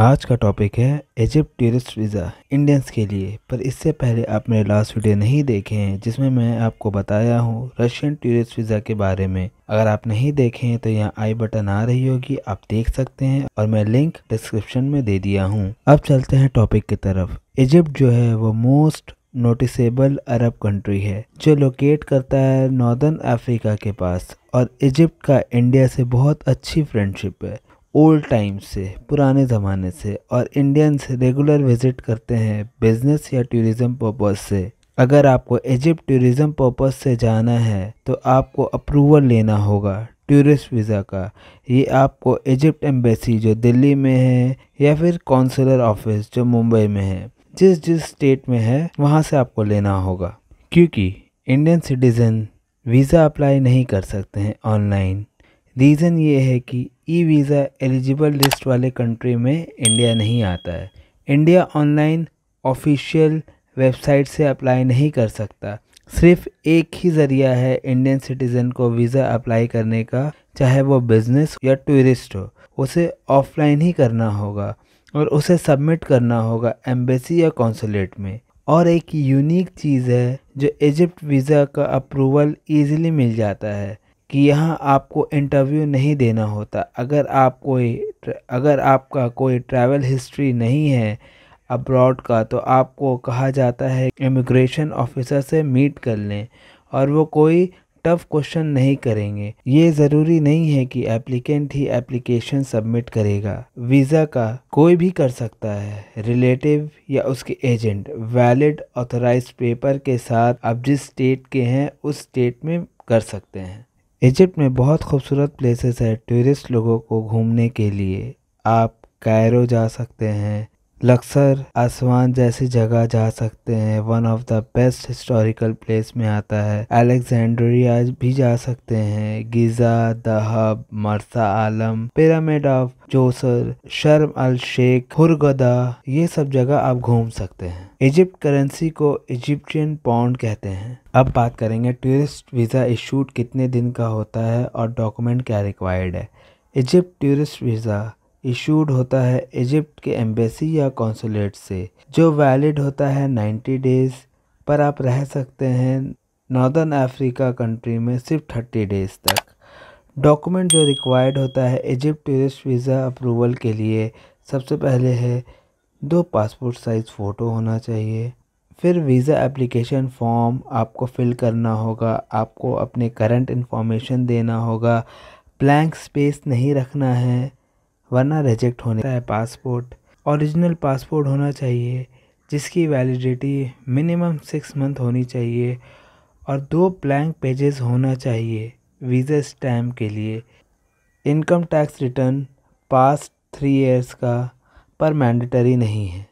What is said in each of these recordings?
आज का टॉपिक है इजिप्ट टूरिस्ट वीज़ा इंडियंस के लिए पर इससे पहले आप मेरे लास्ट वीडियो नहीं देखे हैं जिसमें मैं आपको बताया हूँ रशियन टूरिस्ट वीज़ा के बारे में अगर आप नहीं देखे हैं तो यहाँ आई बटन आ रही होगी आप देख सकते हैं और मैं लिंक डिस्क्रिप्शन में दे दिया हूँ अब चलते हैं टॉपिक की तरफ इजिप्ट जो है वो मोस्ट नोटिसेबल अरब कंट्री है जो लोकेट करता है नॉर्दर्न अफ्रीका के पास और इजिप्ट का इंडिया से बहुत अच्छी फ्रेंडशिप है ओल्ड टाइम से पुराने ज़माने से और इंडियंस रेगुलर विज़िट करते हैं बिजनेस या टूरिज़म पर्पज़ से अगर आपको इजिप्ट टूरिज़म पर्पज़ से जाना है तो आपको अप्रूवल लेना होगा टूरिस्ट वीज़ा का ये आपको इजिप्ट एम्बेसी जो दिल्ली में है या फिर कौंसलर ऑफिस जो मुंबई में है जिस जिस स्टेट में है वहाँ से आपको लेना होगा क्योंकि इंडियन सिटीज़न वीज़ा अप्लाई नहीं कर सकते हैं ऑनलाइन रीज़न ये है कि ई वीज़ा एलिजिबल लिस्ट वाले कंट्री में इंडिया नहीं आता है इंडिया ऑनलाइन ऑफिशियल वेबसाइट से अप्लाई नहीं कर सकता सिर्फ एक ही ज़रिया है इंडियन सिटीज़न को वीज़ा अप्लाई करने का चाहे वो बिज़नेस या टूरिस्ट हो उसे ऑफलाइन ही करना होगा और उसे सबमिट करना होगा एम्बेसी या कॉन्सुलेट में और एक यूनिक चीज़ है जो इजिप्ट वीज़ा का अप्रूवल इजीली मिल जाता है कि यहाँ आपको इंटरव्यू नहीं देना होता अगर आप कोई अगर आपका कोई ट्रैवल हिस्ट्री नहीं है अब्रॉड का तो आपको कहा जाता है इमिग्रेशन ऑफिसर से मीट कर लें और वो कोई टफ क्वेश्चन नहीं करेंगे ये ज़रूरी नहीं है कि एप्लीकेंट ही एप्लीकेशन सबमिट करेगा वीज़ा का कोई भी कर सकता है रिलेटिव या उसके एजेंट वैलिड ऑथराइज पेपर के साथ आप जिस स्टेट के हैं उस स्टेट में कर सकते हैं इजिप्ट में बहुत खूबसूरत प्लेसेस है टूरिस्ट लोगों को घूमने के लिए आप कायरो जा सकते हैं लक्सर आसमान जैसी जगह जा सकते हैं one of the best historical place में आता है अलेक्जेंड्रिया भी जा सकते हैं Giza Dahab Marsa Alam pyramid of Djoser Sharm el Sheikh हुरगदा ये सब जगह आप घूम सकते हैं इजिप्ट करेंसी को इजिप्टियन पाउंड कहते हैं अब बात करेंगे टूरिस्ट वीज़ा इशूट कितने दिन का होता है और डॉक्यूमेंट क्या रिक्वायर्ड है इजिप्ट टूरिस्ट वीज़ा इशूड होता है इजिप्ट के एम्बेसी या कॉन्सुलेट से जो वैलिड होता है 90 डेज़ पर आप रह सकते हैं नॉर्दर्न अफ्रीका कंट्री में सिर्फ 30 डेज़ तक डॉक्यूमेंट जो रिक्वायर्ड होता है इजिप्ट टूरिस्ट वीज़ा अप्रूवल के लिए सबसे पहले है दो पासपोर्ट साइज़ फ़ोटो होना चाहिए फिर वीज़ा एप्लीकेशन फॉर्म आपको फिल करना होगा आपको अपने करंट इन्फॉर्मेशन देना होगा ब्लैंक स्पेस नहीं रखना है वरना रिजेक्ट होने है पासपोर्ट ओरिजिनल पासपोर्ट होना चाहिए जिसकी वैलिडिटी मिनिमम सिक्स मंथ होनी चाहिए और दो ब्लैंक पेजेस होना चाहिए वीज़ा स्टैम्प के लिए इनकम टैक्स रिटर्न पास थ्री इयर्स का पर मैंडेटरी नहीं है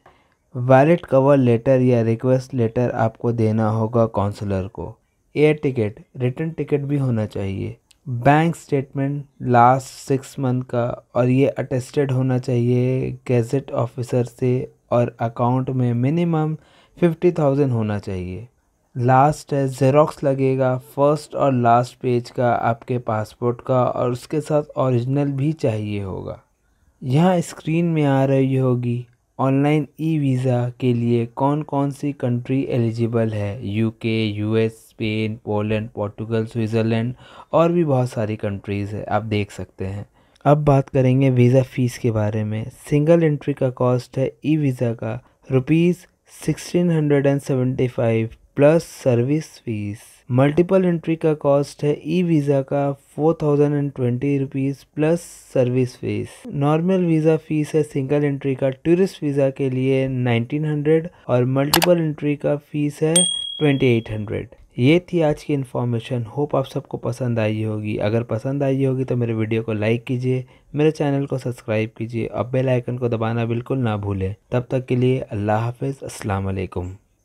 वैलिड कवर लेटर या रिक्वेस्ट लेटर आपको देना होगा काउंसलर को एयर टिकट रिटर्न टिकट भी होना चाहिए bank statement last six month का और ये अटेस्टेड होना चाहिए गैजेट ऑफिसर से और अकाउंट में मिनिमम फिफ्टी थाउजेंड होना चाहिए लास्ट है जेरोक्स लगेगा फर्स्ट और लास्ट पेज का आपके पासपोर्ट का और उसके साथ ओरिजिनल भी चाहिए होगा यहाँ स्क्रीन में आ रही होगी ऑनलाइन ई वीज़ा के लिए कौन कौन सी कंट्री एलिजिबल है UK US Spain Poland Portugal Switzerland और भी बहुत सारी कंट्रीज़ है आप देख सकते हैं अब बात करेंगे वीज़ा फ़ीस के बारे में सिंगल एंट्री का कॉस्ट है ई वीज़ा का rupees sixteen hundred and seventy five plus service fees multiple entry का कॉस्ट है ई वीज़ा का four thousand and twenty rupees plus service fees normal visa fees है सिंगल एंट्री का tourist visa के लिए nineteen hundred और multiple entry का fees है ट्वेंटी एट हंड्रेड ये थी आज की इन्फॉर्मेशन होप आप सबको पसंद आई होगी अगर पसंद आई होगी तो मेरे वीडियो को लाइक कीजिए मेरे चैनल को सब्सक्राइब कीजिए और बेल आइकन को दबाना बिल्कुल ना भूलें तब तक के लिए अल्लाह हाफिज़ अस्सलाम वालेकुम